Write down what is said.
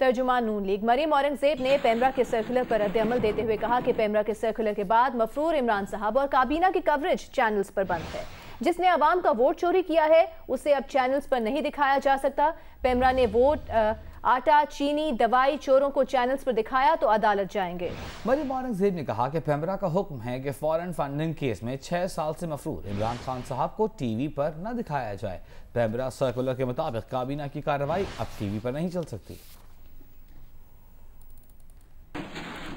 तर्जुमान Noon League Maryam Aurangzeb ने PEMRA के circular पर रद्दमल देते हुए कहा कि पैमरा के सर्कुलर के बाद मफरूर इमरान साहब और काबीना की कवरेज चैनल्स पर बंद है जिसने आवाम का वोट चोरी किया है उसे अब चैनल्स पर नहीं दिखाया जा सकता पैमरा ने वोट आ, आटा चीनी दवाई चोरों को चैनल्स पर दिखाया तो अदालत जाएंगे मरीम औरंगजेब ने कहा कि पैमरा का हुक्म है कि फॉरेन फंडिंग केस में छह साल से मफरूर इमरान खान साहब को टीवी पर न दिखाया जाए पैमरा सर्कुलर के मुताबिक काबीना की कार्रवाई अब टीवी पर नहीं चल सकती